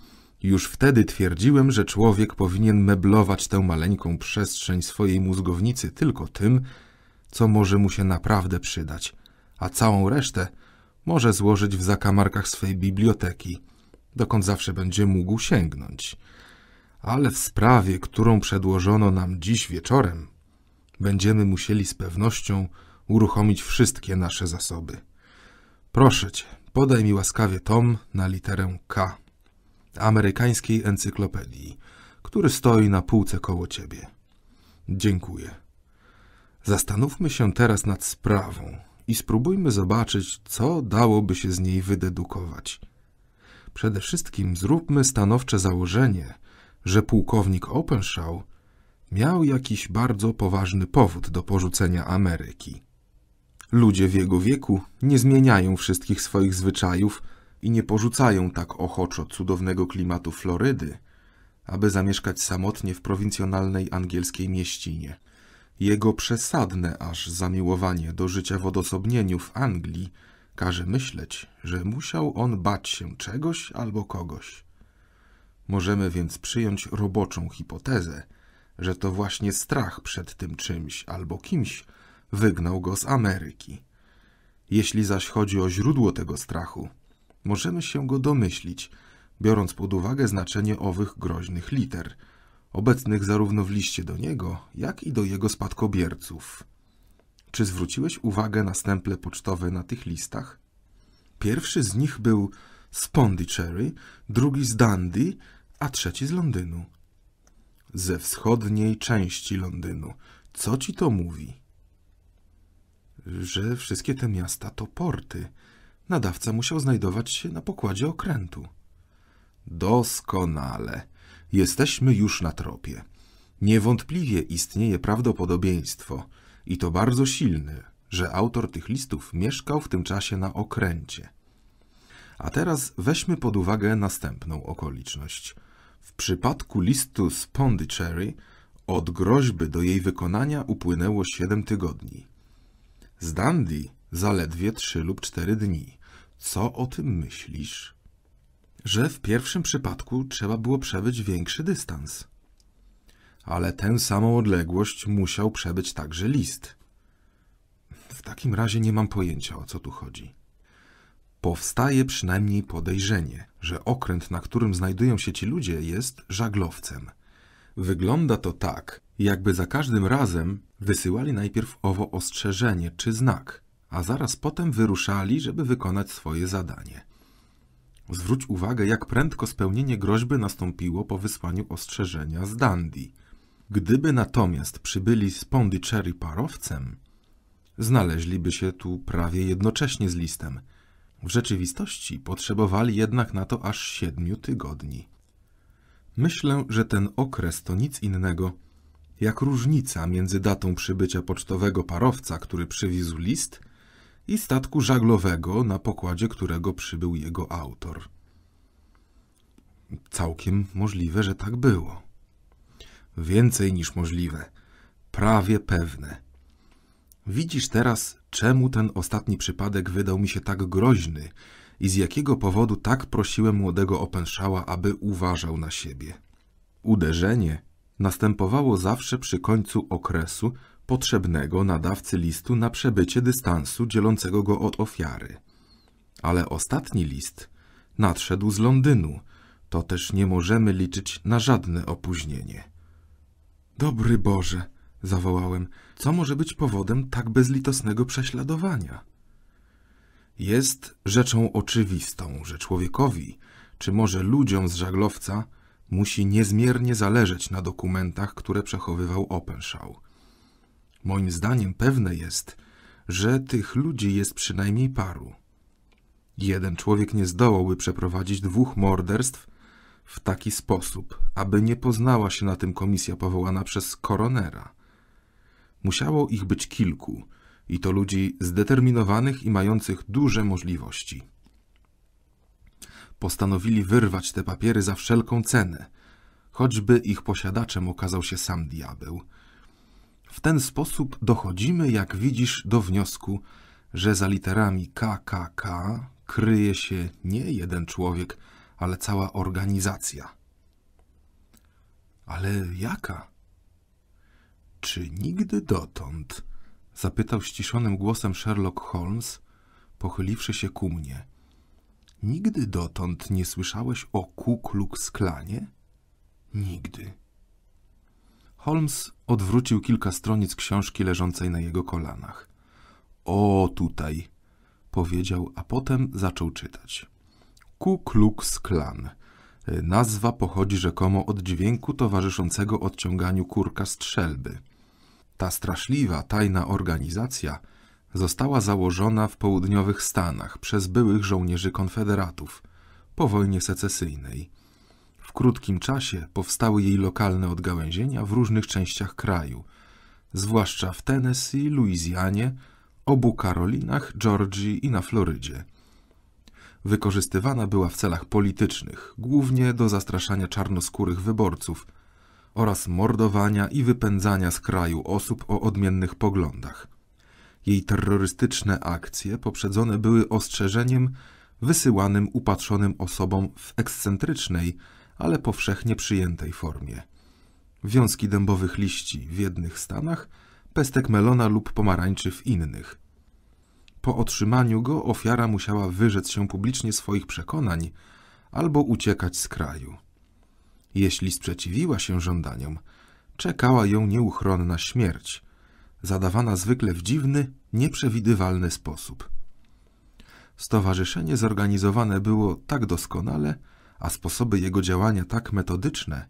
już wtedy twierdziłem, że człowiek powinien meblować tę maleńką przestrzeń swojej mózgownicy tylko tym, co może mu się naprawdę przydać, a całą resztę może złożyć w zakamarkach swej biblioteki, dokąd zawsze będzie mógł sięgnąć ale w sprawie, którą przedłożono nam dziś wieczorem, będziemy musieli z pewnością uruchomić wszystkie nasze zasoby. Proszę cię, podaj mi łaskawie tom na literę K amerykańskiej encyklopedii, który stoi na półce koło ciebie. Dziękuję. Zastanówmy się teraz nad sprawą i spróbujmy zobaczyć, co dałoby się z niej wydedukować. Przede wszystkim zróbmy stanowcze założenie – że pułkownik Openshaw miał jakiś bardzo poważny powód do porzucenia Ameryki. Ludzie w jego wieku nie zmieniają wszystkich swoich zwyczajów i nie porzucają tak ochoczo cudownego klimatu Florydy, aby zamieszkać samotnie w prowincjonalnej angielskiej mieścinie. Jego przesadne aż zamiłowanie do życia w odosobnieniu w Anglii każe myśleć, że musiał on bać się czegoś albo kogoś. Możemy więc przyjąć roboczą hipotezę, że to właśnie strach przed tym czymś albo kimś wygnał go z Ameryki. Jeśli zaś chodzi o źródło tego strachu, możemy się go domyślić, biorąc pod uwagę znaczenie owych groźnych liter, obecnych zarówno w liście do niego, jak i do jego spadkobierców. Czy zwróciłeś uwagę na stemple pocztowe na tych listach? Pierwszy z nich był z Pondicherry, drugi z Dundee, a trzeci z Londynu. Ze wschodniej części Londynu. Co ci to mówi? Że wszystkie te miasta to porty. Nadawca musiał znajdować się na pokładzie okrętu. Doskonale. Jesteśmy już na tropie. Niewątpliwie istnieje prawdopodobieństwo, i to bardzo silne, że autor tych listów mieszkał w tym czasie na okręcie. A teraz weźmy pod uwagę następną okoliczność – w przypadku listu z Pondicherry od groźby do jej wykonania upłynęło 7 tygodni. Z Dundee zaledwie 3 lub 4 dni. Co o tym myślisz? Że w pierwszym przypadku trzeba było przebyć większy dystans. Ale tę samą odległość musiał przebyć także list. W takim razie nie mam pojęcia, o co tu chodzi powstaje przynajmniej podejrzenie, że okręt, na którym znajdują się ci ludzie, jest żaglowcem. Wygląda to tak, jakby za każdym razem wysyłali najpierw owo ostrzeżenie czy znak, a zaraz potem wyruszali, żeby wykonać swoje zadanie. Zwróć uwagę, jak prędko spełnienie groźby nastąpiło po wysłaniu ostrzeżenia z Dandi. Gdyby natomiast przybyli z Pondicherry parowcem, znaleźliby się tu prawie jednocześnie z listem – w rzeczywistości potrzebowali jednak na to aż siedmiu tygodni. Myślę, że ten okres to nic innego, jak różnica między datą przybycia pocztowego parowca, który przywiózł list, i statku żaglowego, na pokładzie którego przybył jego autor. Całkiem możliwe, że tak było. Więcej niż możliwe, prawie pewne. Widzisz teraz czemu ten ostatni przypadek wydał mi się tak groźny i z jakiego powodu tak prosiłem młodego opęszała, aby uważał na siebie. Uderzenie następowało zawsze przy końcu okresu potrzebnego nadawcy listu na przebycie dystansu dzielącego go od ofiary. Ale ostatni list nadszedł z Londynu, to też nie możemy liczyć na żadne opóźnienie. Dobry Boże! zawołałem. Co może być powodem tak bezlitosnego prześladowania? Jest rzeczą oczywistą, że człowiekowi, czy może ludziom z żaglowca, musi niezmiernie zależeć na dokumentach, które przechowywał Openshaw. Moim zdaniem pewne jest, że tych ludzi jest przynajmniej paru. Jeden człowiek nie zdołałby przeprowadzić dwóch morderstw w taki sposób, aby nie poznała się na tym komisja powołana przez koronera. Musiało ich być kilku i to ludzi zdeterminowanych i mających duże możliwości. Postanowili wyrwać te papiery za wszelką cenę, choćby ich posiadaczem okazał się sam diabeł. W ten sposób dochodzimy, jak widzisz, do wniosku, że za literami KKK kryje się nie jeden człowiek, ale cała organizacja. Ale jaka? Czy nigdy dotąd? zapytał ściszonym głosem Sherlock Holmes, pochyliwszy się ku mnie. Nigdy dotąd nie słyszałeś o Ku Klux Klanie? Nigdy. Holmes odwrócił kilka stronic książki leżącej na jego kolanach. O, tutaj, powiedział, a potem zaczął czytać. Ku Klux Klan – Nazwa pochodzi rzekomo od dźwięku towarzyszącego odciąganiu kurka strzelby. Ta straszliwa, tajna organizacja została założona w południowych Stanach przez byłych żołnierzy konfederatów po wojnie secesyjnej. W krótkim czasie powstały jej lokalne odgałęzienia w różnych częściach kraju, zwłaszcza w Tennessee, Luizjanie, obu Karolinach, Georgii i na Florydzie – wykorzystywana była w celach politycznych, głównie do zastraszania czarnoskórych wyborców oraz mordowania i wypędzania z kraju osób o odmiennych poglądach. Jej terrorystyczne akcje poprzedzone były ostrzeżeniem wysyłanym upatrzonym osobom w ekscentrycznej, ale powszechnie przyjętej formie. Wiązki dębowych liści w jednych stanach, pestek melona lub pomarańczy w innych – po otrzymaniu go ofiara musiała wyrzec się publicznie swoich przekonań albo uciekać z kraju. Jeśli sprzeciwiła się żądaniom, czekała ją nieuchronna śmierć, zadawana zwykle w dziwny, nieprzewidywalny sposób. Stowarzyszenie zorganizowane było tak doskonale, a sposoby jego działania tak metodyczne,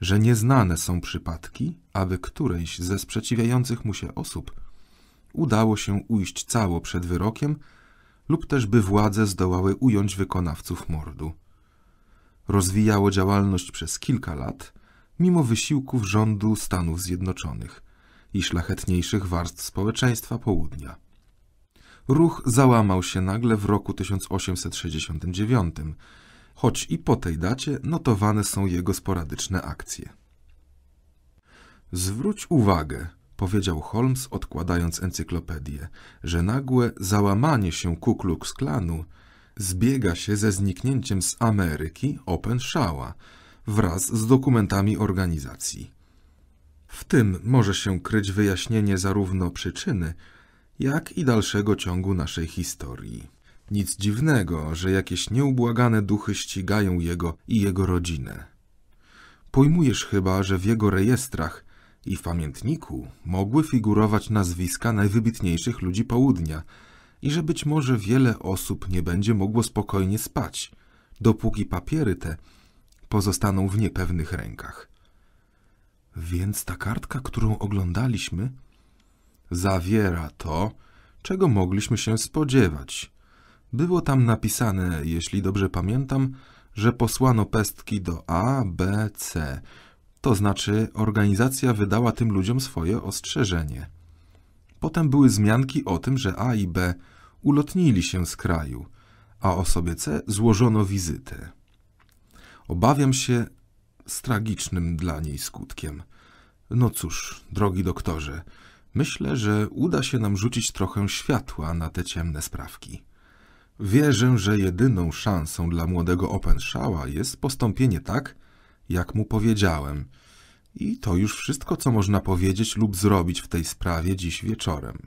że nieznane są przypadki, aby którejś ze sprzeciwiających mu się osób udało się ujść cało przed wyrokiem lub też by władze zdołały ująć wykonawców mordu. Rozwijało działalność przez kilka lat, mimo wysiłków rządu Stanów Zjednoczonych i szlachetniejszych warstw społeczeństwa południa. Ruch załamał się nagle w roku 1869, choć i po tej dacie notowane są jego sporadyczne akcje. Zwróć uwagę, powiedział Holmes, odkładając encyklopedię, że nagłe załamanie się Ku Klux Klanu zbiega się ze zniknięciem z Ameryki Openshawa wraz z dokumentami organizacji. W tym może się kryć wyjaśnienie zarówno przyczyny, jak i dalszego ciągu naszej historii. Nic dziwnego, że jakieś nieubłagane duchy ścigają jego i jego rodzinę. Pojmujesz chyba, że w jego rejestrach i w pamiętniku mogły figurować nazwiska najwybitniejszych ludzi południa i że być może wiele osób nie będzie mogło spokojnie spać, dopóki papiery te pozostaną w niepewnych rękach. Więc ta kartka, którą oglądaliśmy, zawiera to, czego mogliśmy się spodziewać. Było tam napisane, jeśli dobrze pamiętam, że posłano pestki do A, B, C, to znaczy, organizacja wydała tym ludziom swoje ostrzeżenie. Potem były zmianki o tym, że A i B ulotnili się z kraju, a osobie C złożono wizytę. Obawiam się z tragicznym dla niej skutkiem. No cóż, drogi doktorze, myślę, że uda się nam rzucić trochę światła na te ciemne sprawki. Wierzę, że jedyną szansą dla młodego Openshawa jest postąpienie tak, jak mu powiedziałem. I to już wszystko, co można powiedzieć lub zrobić w tej sprawie dziś wieczorem.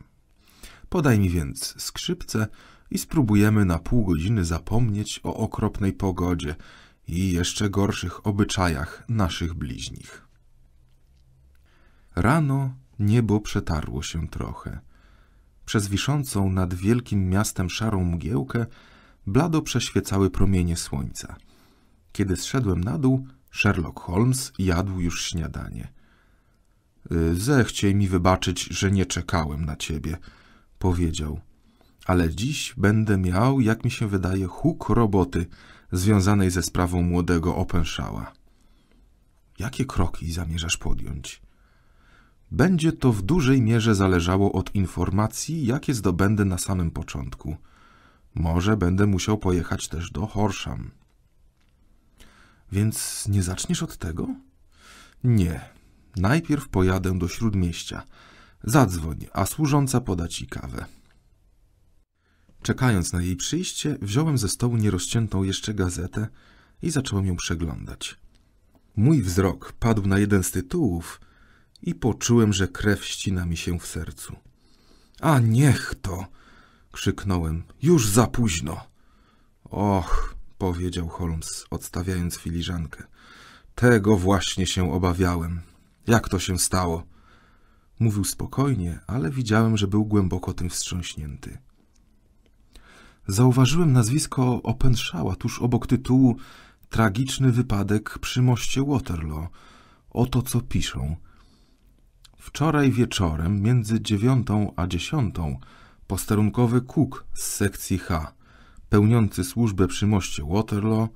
Podaj mi więc skrzypce i spróbujemy na pół godziny zapomnieć o okropnej pogodzie i jeszcze gorszych obyczajach naszych bliźnich. Rano niebo przetarło się trochę. Przez wiszącą nad wielkim miastem szarą mgiełkę blado przeświecały promienie słońca. Kiedy zszedłem na dół, Sherlock Holmes jadł już śniadanie. Y, zechciej mi wybaczyć, że nie czekałem na ciebie, powiedział. Ale dziś będę miał, jak mi się wydaje, huk roboty związanej ze sprawą młodego Openszała. Jakie kroki zamierzasz podjąć? Będzie to w dużej mierze zależało od informacji, jakie zdobędę na samym początku. Może będę musiał pojechać też do Horsham. Więc nie zaczniesz od tego? Nie. Najpierw pojadę do śródmieścia. Zadzwoń, a służąca poda ci kawę. Czekając na jej przyjście, wziąłem ze stołu nierozciętą jeszcze gazetę i zacząłem ją przeglądać. Mój wzrok padł na jeden z tytułów i poczułem, że krew ścina mi się w sercu. A niech to! krzyknąłem. Już za późno. Och, powiedział Holmes, odstawiając filiżankę. Tego właśnie się obawiałem. Jak to się stało? Mówił spokojnie, ale widziałem, że był głęboko tym wstrząśnięty. Zauważyłem nazwisko Openshawa tuż obok tytułu Tragiczny wypadek przy moście Waterloo. Oto co piszą. Wczoraj wieczorem między dziewiątą a dziesiątą posterunkowy Cook z sekcji H pełniący służbę przy moście Waterloo,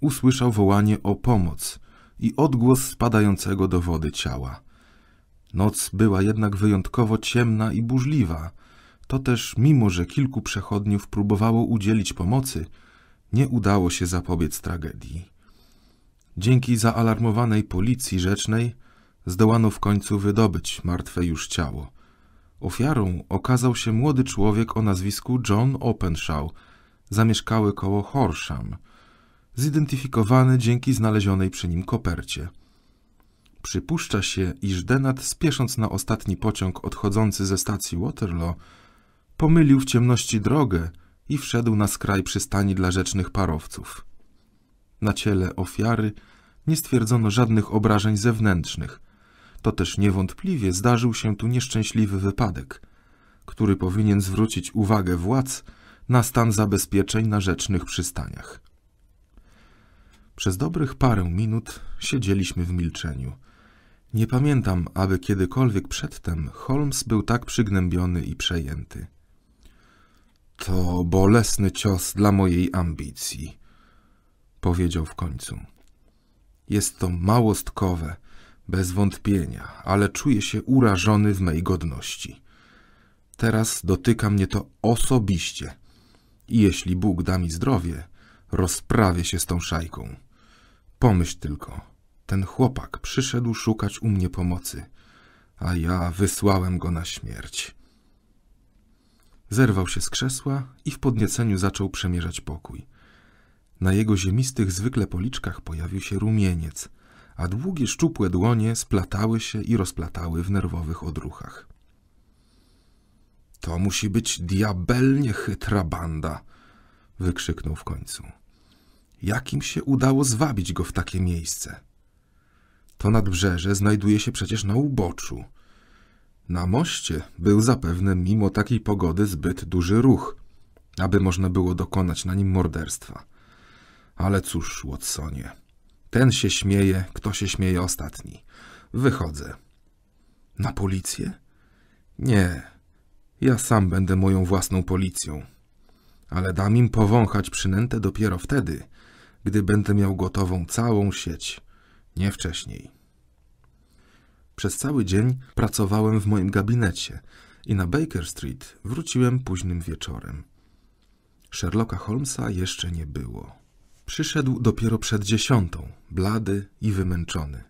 usłyszał wołanie o pomoc i odgłos spadającego do wody ciała. Noc była jednak wyjątkowo ciemna i burzliwa, to też mimo, że kilku przechodniów próbowało udzielić pomocy, nie udało się zapobiec tragedii. Dzięki zaalarmowanej policji rzecznej zdołano w końcu wydobyć martwe już ciało. Ofiarą okazał się młody człowiek o nazwisku John Openshaw – zamieszkały koło Horsham, zidentyfikowany dzięki znalezionej przy nim kopercie. Przypuszcza się, iż Denat, spiesząc na ostatni pociąg odchodzący ze stacji Waterloo, pomylił w ciemności drogę i wszedł na skraj przystani dla rzecznych parowców. Na ciele ofiary nie stwierdzono żadnych obrażeń zewnętrznych. To też niewątpliwie zdarzył się tu nieszczęśliwy wypadek, który powinien zwrócić uwagę władz, na stan zabezpieczeń na rzecznych przystaniach. Przez dobrych parę minut siedzieliśmy w milczeniu. Nie pamiętam, aby kiedykolwiek przedtem Holmes był tak przygnębiony i przejęty. To bolesny cios dla mojej ambicji, powiedział w końcu. Jest to małostkowe, bez wątpienia, ale czuję się urażony w mej godności. Teraz dotyka mnie to osobiście. I jeśli Bóg da mi zdrowie, rozprawię się z tą szajką. Pomyśl tylko, ten chłopak przyszedł szukać u mnie pomocy, a ja wysłałem go na śmierć. Zerwał się z krzesła i w podnieceniu zaczął przemierzać pokój. Na jego ziemistych zwykle policzkach pojawił się rumieniec, a długie szczupłe dłonie splatały się i rozplatały w nerwowych odruchach. To musi być diabelnie chytra banda! wykrzyknął w końcu. Jakim się udało zwabić go w takie miejsce? To nadbrzeże znajduje się przecież na uboczu. Na moście był zapewne mimo takiej pogody zbyt duży ruch, aby można było dokonać na nim morderstwa. Ale cóż, Watsonie, ten się śmieje, kto się śmieje ostatni. Wychodzę. Na policję? Nie, ja sam będę moją własną policją. Ale dam im powąchać przynętę dopiero wtedy, gdy będę miał gotową całą sieć, nie wcześniej. Przez cały dzień pracowałem w moim gabinecie i na Baker Street wróciłem późnym wieczorem. Sherlocka Holmesa jeszcze nie było. Przyszedł dopiero przed dziesiątą, blady i wymęczony.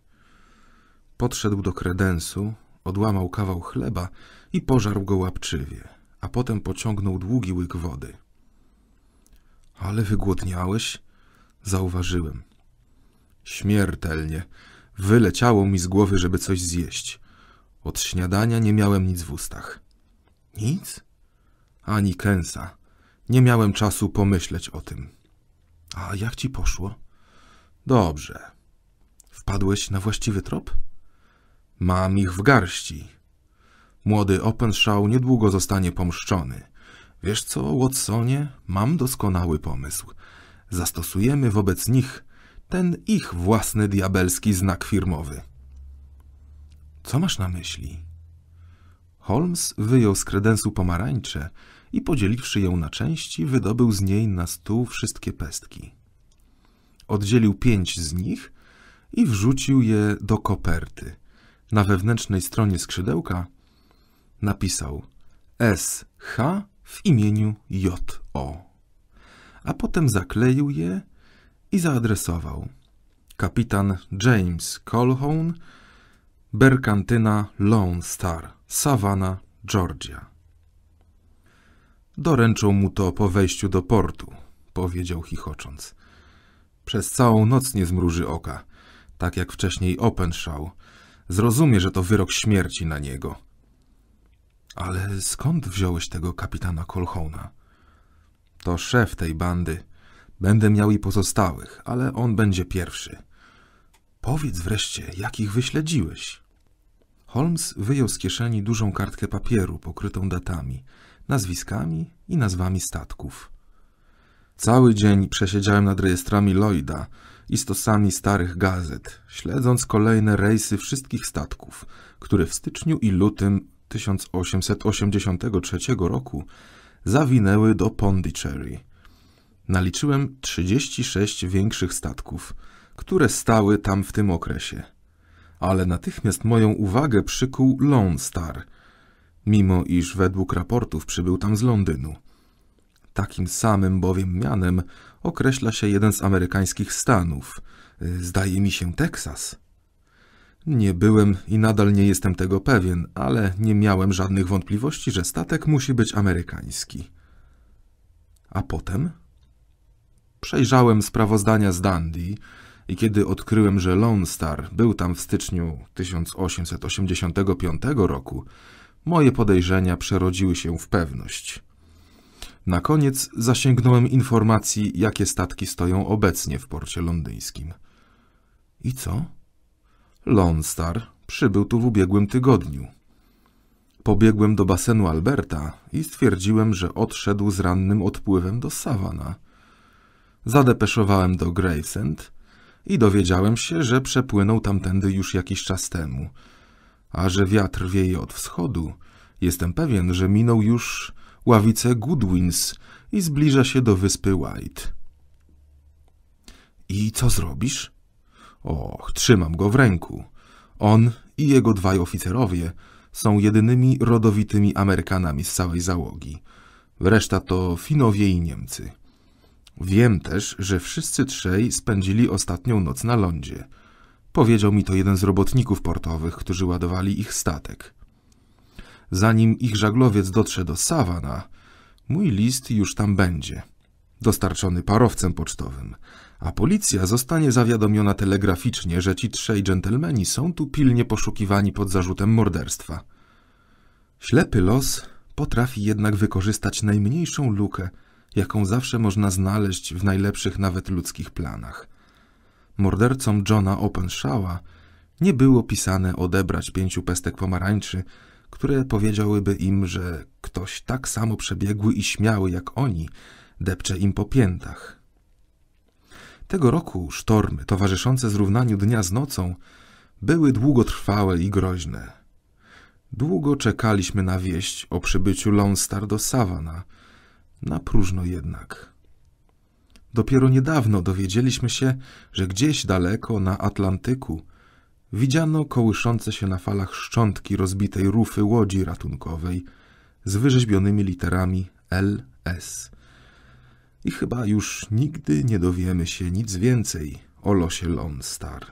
Podszedł do kredensu, odłamał kawał chleba i pożarł go łapczywie, a potem pociągnął długi łyk wody. Ale wygłodniałeś? Zauważyłem. Śmiertelnie. Wyleciało mi z głowy, żeby coś zjeść. Od śniadania nie miałem nic w ustach. Nic? Ani kęsa. Nie miałem czasu pomyśleć o tym. A jak ci poszło? Dobrze. Wpadłeś na właściwy trop? Mam ich w garści. Młody Openshaw niedługo zostanie pomszczony. Wiesz co, Watsonie, mam doskonały pomysł. Zastosujemy wobec nich ten ich własny diabelski znak firmowy. Co masz na myśli? Holmes wyjął z kredensu pomarańcze i podzieliwszy ją na części, wydobył z niej na stół wszystkie pestki. Oddzielił pięć z nich i wrzucił je do koperty. Na wewnętrznej stronie skrzydełka napisał SH w imieniu JO, a potem zakleił je i zaadresował. Kapitan James Colhoun, Berkantyna Lone Star, Savannah, Georgia. Doręczą mu to po wejściu do portu, powiedział chichocząc. Przez całą noc nie zmruży oka, tak jak wcześniej Openshaw. Zrozumie, że to wyrok śmierci na niego – ale skąd wziąłeś tego kapitana Colhona? To szef tej bandy. Będę miał i pozostałych, ale on będzie pierwszy. Powiedz wreszcie, jakich wyśledziłeś? Holmes wyjął z kieszeni dużą kartkę papieru pokrytą datami, nazwiskami i nazwami statków. Cały dzień przesiedziałem nad rejestrami Lloyda i stosami starych gazet, śledząc kolejne rejsy wszystkich statków, które w styczniu i lutym 1883 roku zawinęły do Pondicherry. Naliczyłem 36 większych statków, które stały tam w tym okresie. Ale natychmiast moją uwagę przykuł Lone Star, mimo iż według raportów przybył tam z Londynu. Takim samym bowiem mianem określa się jeden z amerykańskich stanów, y, zdaje mi się Teksas. Nie byłem i nadal nie jestem tego pewien, ale nie miałem żadnych wątpliwości, że statek musi być amerykański. A potem? Przejrzałem sprawozdania z Dundee i kiedy odkryłem, że Lone Star był tam w styczniu 1885 roku, moje podejrzenia przerodziły się w pewność. Na koniec zasięgnąłem informacji, jakie statki stoją obecnie w porcie londyńskim. I co? Lonstar przybył tu w ubiegłym tygodniu. Pobiegłem do basenu Alberta i stwierdziłem, że odszedł z rannym odpływem do Savana. Zadepeszowałem do Gravesend i dowiedziałem się, że przepłynął tamtędy już jakiś czas temu. A że wiatr wieje od wschodu, jestem pewien, że minął już ławicę Goodwins i zbliża się do wyspy White. I co zrobisz? Och, trzymam go w ręku. On i jego dwaj oficerowie są jedynymi rodowitymi Amerykanami z całej załogi. Reszta to Finowie i Niemcy. Wiem też, że wszyscy trzej spędzili ostatnią noc na lądzie. Powiedział mi to jeden z robotników portowych, którzy ładowali ich statek. Zanim ich żaglowiec dotrze do Savana, mój list już tam będzie, dostarczony parowcem pocztowym, a policja zostanie zawiadomiona telegraficznie, że ci trzej dżentelmeni są tu pilnie poszukiwani pod zarzutem morderstwa. Ślepy los potrafi jednak wykorzystać najmniejszą lukę, jaką zawsze można znaleźć w najlepszych nawet ludzkich planach. Mordercom Johna Openshawa nie było pisane odebrać pięciu pestek pomarańczy, które powiedziałyby im, że ktoś tak samo przebiegły i śmiały jak oni depcze im po piętach, tego roku sztormy towarzyszące zrównaniu dnia z nocą były długotrwałe i groźne. Długo czekaliśmy na wieść o przybyciu Lonstar do Savana, na próżno jednak. Dopiero niedawno dowiedzieliśmy się, że gdzieś daleko na Atlantyku widziano kołyszące się na falach szczątki rozbitej rufy łodzi ratunkowej z wyrzeźbionymi literami LS i chyba już nigdy nie dowiemy się nic więcej o losie Lone Star.